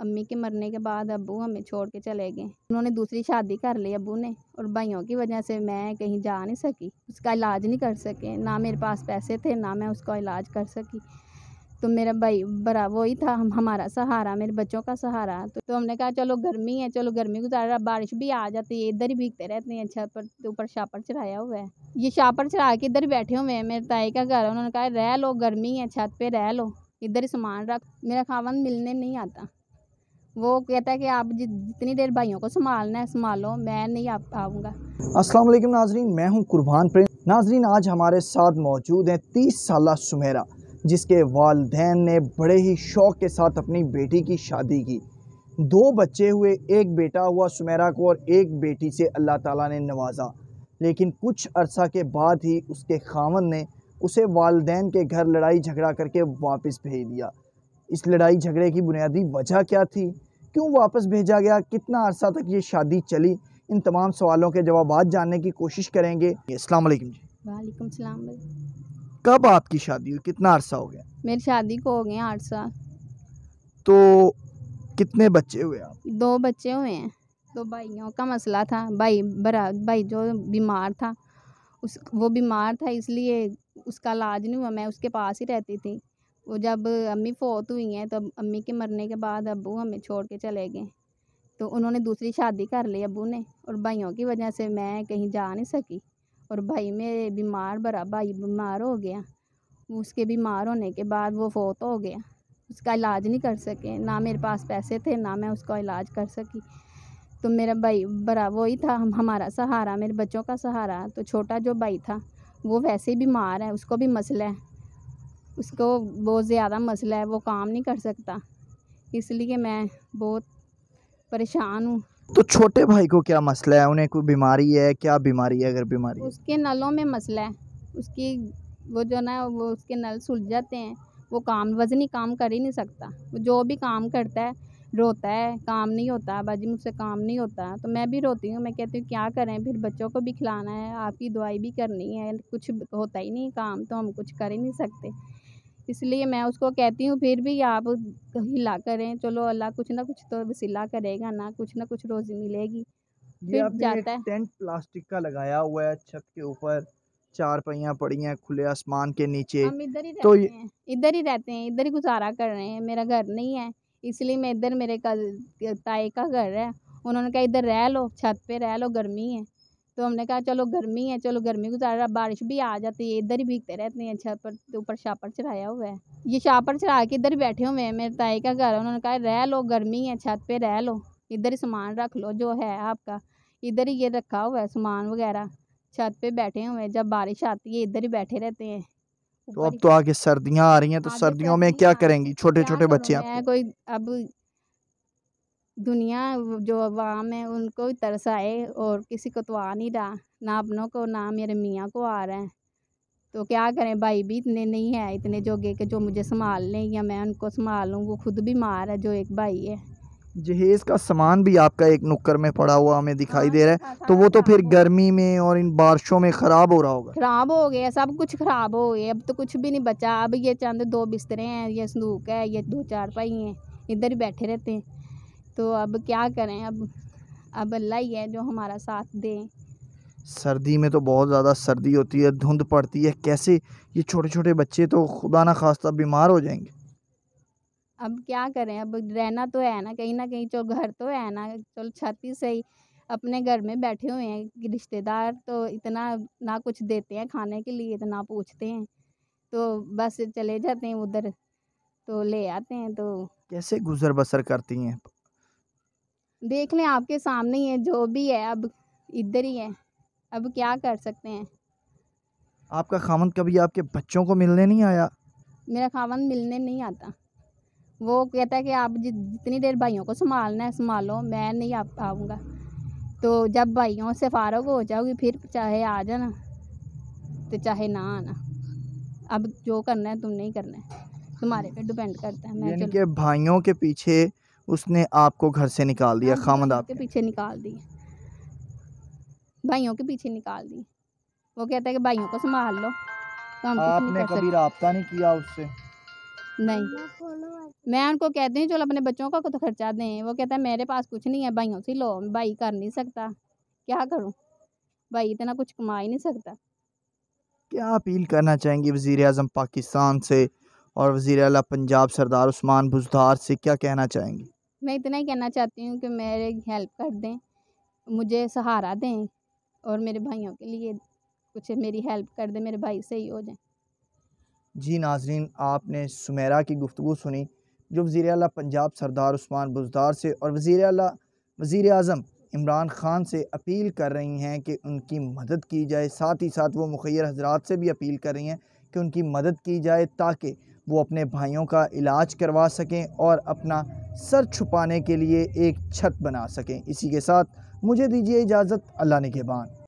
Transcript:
अम्मी के मरने के बाद अबू हमें छोड़ के चले गए उन्होंने दूसरी शादी कर ली अबू ने और भाइयों की वजह से मैं कहीं जा नहीं सकी उसका इलाज नहीं कर सके ना मेरे पास पैसे थे ना मैं उसका इलाज कर सकी तो मेरा भाई बड़ा वो ही था हम हमारा सहारा मेरे बच्चों का सहारा तो, तो हमने कहा चलो गर्मी है चलो गर्मी गुजार रहा बारिश भी आ जाती है इधर ही भीगते रहते हैं छत पर तो ऊपर शापर चढ़ाया हुआ है ये शापर चढ़ा के इधर बैठे हुए हैं मेरे ताई का घर उन्होंने कहा रह लो गर्मी है छत पे रह लो इधर ही सामान रख मेरा खावन मिलने नहीं आता वो कहता है कि आप जितनी देर भाइयों को संभालना है संभालो मैं नहीं आऊँगा असलम नाजरीन मैं हूँ कुरबान प्रिंस नाजरीन आज हमारे साथ मौजूद हैं तीस साल सुमेरा जिसके वालदेन ने बड़े ही शौक़ के साथ अपनी बेटी की शादी की दो बच्चे हुए एक बेटा हुआ सुमेरा को और एक बेटी से अल्लाह ताला ने नवाजा लेकिन कुछ अरसा के बाद ही उसके खावन ने उसे वालदेन के घर लड़ाई झगड़ा करके वापस भेज दिया इस लड़ाई झगड़े की बुनियादी वजह क्या थी क्यों वापस भेजा गया कितना अरसा तक ये शादी चली इन तमाम सवालों के जवाब जानने की कोशिश करेंगे अस्सलाम वालेकुम जी वालेकुम सलाम कब आपकी शादी हुई कितना अरसा हो गया मेरी शादी को हो गया आठ साल तो कितने बच्चे हुए आप दो बच्चे हुए हैं दो भाइयों का मसला था भाई बरा भाई जो बीमार था उस वो बीमार था इसलिए उसका इलाज नहीं हुआ मैं उसके पास ही रहती थी वो जब अम्मी फोत हुई हैं तो अम्मी के मरने के बाद अबू हमें छोड़ के चले गए तो उन्होंने दूसरी शादी कर ली अबू ने और भाइयों की वजह से मैं कहीं जा नहीं सकी और भाई मेरे बीमार बड़ा भाई बीमार हो गया उसके बीमार होने के बाद वो फोत हो गया उसका इलाज नहीं कर सके ना मेरे पास पैसे थे ना मैं उसका इलाज कर सकी तो मेरा भाई बड़ा वही था हम हमारा सहारा मेरे बच्चों का सहारा तो छोटा जो भाई था वो वैसे ही बीमार है उसको भी मसला है उसको बहुत ज़्यादा मसला है वो काम नहीं कर सकता इसलिए मैं बहुत परेशान हूँ तो छोटे भाई को क्या मसला है उन्हें कोई बीमारी है क्या बीमारी है अगर बीमारी उसके नलों में मसला है उसकी वो जो ना वो उसके नल सुलझ जाते हैं वो काम वजनी काम कर ही नहीं सकता वो जो भी काम करता है रोता है काम नहीं होता बाजी मुझसे काम नहीं होता तो मैं भी रोती हूँ मैं कहती हूँ क्या करें फिर बच्चों को भी खिलाना है आपकी दवाई भी करनी है कुछ होता ही नहीं काम तो हम कुछ कर ही नहीं सकते इसलिए मैं उसको कहती हूँ फिर भी आप हिला करें चलो अल्लाह कुछ ना कुछ तो वसीला करेगा ना कुछ ना कुछ रोज़ी मिलेगी फिर जाता है टेंट प्लास्टिक का लगाया हुआ है छत के ऊपर चार पहिया पड़ी हैं खुले आसमान के नीचे हम इधर ही तो रहते तो हैं इधर ही रहते हैं इधर ही गुजारा कर रहे हैं मेरा घर नहीं है इसलिए मैं इधर मेरे का ताए का घर है उन्होंने कहा इधर रह लो छत पे रह लो गर्मी है तो हमने कहा चलो गर्मी है चलो गर्मी रहा बारिश भी आ जाती है इधर ही भीगते रहते हैं छत पर तो ऊपर छापर चढ़ाया हुआ है ये छापर चढ़ा के इधर बैठे हुए हैं मेरे ताई का घर उन्होंने कहा रह लो गर्मी है छत पे रह लो इधर ही सामान रख लो जो है आपका इधर ही ये रखा हुआ है सामान वगैरह छत पे बैठे हुए हैं जब बारिश आती है इधर ही बैठे रहते हैं तो अब तो आगे सर्दियां आ रही हैं तो सर्दियों में क्या करेंगी छोटे छोटे बच्चे कोई अब दुनिया जो अवाम है उनको भी तरस आए और किसी को तो आ नहीं रहा ना अपनों को ना मेरे मियाँ को आ रहा है तो क्या करें भाई भी इतने नहीं है इतने जोगे के जो मुझे संभाल लें या मैं उनको संभाल लूँ वो खुद भी मार है जो एक भाई है जहेज़ का सामान भी आपका एक नुक्कर में पड़ा हुआ हमें दिखाई हाँ, दे रहा है तो वो तो फिर गर्मी में और इन बारिशों में ख़राब हो रहा होगा ख़राब हो गया सब कुछ ख़राब हो गया अब तो कुछ भी नहीं बचा अब ये चंद दो बिस्तरे हैं ये संदूक है ये दो चार पाई हैं इधर ही बैठे रहते हैं तो अब क्या करें अब अब अल्लाह ही है जो हमारा साथ दें सर्दी में तो बहुत ज़्यादा सर्दी होती है धुंध पड़ती है कैसे ये छोटे छोटे बच्चे तो खुदा ना खास्ता बीमार हो जाएंगे अब क्या करें अब रहना तो है ना कहीं ना कहीं चलो घर तो है ना चलो छत ही सही अपने घर में बैठे हुए हैं रिश्तेदार तो इतना ना कुछ देते हैं खाने के लिए इतना पूछते हैं तो बस चले जाते हैं उधर तो ले आते हैं तो कैसे गुजर बसर करती हैं देख लें आपके सामने ही है जो भी है अब इधर ही है अब क्या कर सकते हैं आपका खावन कभी आपके बच्चों को मिलने नहीं आया मेरा खावन मिलने नहीं आता वो कहता है कि आप जितनी देर भाइयों को संभालना है संभालो मैं नहीं आ पाऊँगा तो जब भाइयों से फारग हो जाओगी फिर चाहे आ जाना तो चाहे ना आना अब जो करना है तुम नहीं करना है तुम्हारे पे डिपेंड करता है मैं भाइयों के पीछे उसने आपको घर से निकाल दिया हाँ, खामद आपके पीछे निकाल दी भाइयों के पीछे निकाल दी वो कहता है कि भाइयों को संभाल लो तो आपने कभी रहा नहीं किया उससे नहीं मैं उनको कहती हूँ चलो अपने बच्चों का खर्चा दें वो कहता है मेरे पास कुछ नहीं है भाइयों से लो भाई कर नहीं सकता क्या करूँ भाई इतना कुछ कमा ही नहीं सकता क्या अपील करना चाहेंगी वजीर अजम पाकिस्तान से और वजीर अला पंजाब सरदार उस्मान बुजदार से क्या कहना चाहेंगी मैं इतना ही कहना चाहती हूँ कि मेरे हेल्प कर दें मुझे सहारा दें और मेरे भाइयों के लिए कुछ मेरी हेल्प कर दें मेरे भाई सही हो जाएं जी नाजरीन आपने सुमेरा की गुफ्तु सुनी जो वज़ी अल पंजाब सरदार उस्मान बुजदार से और वज़ी अल वज़ी अजम इमरान ख़ान से अपील कर रही हैं कि उनकी मदद की जाए साथ ही साथ वो मुखर हजरात से भी अपील कर रही हैं कि उनकी मदद की जाए ताकि वो अपने भाइयों का इलाज करवा सकें और अपना सर छुपाने के लिए एक छत बना सकें इसी के साथ मुझे दीजिए इजाज़त अल्लाह ने के बाद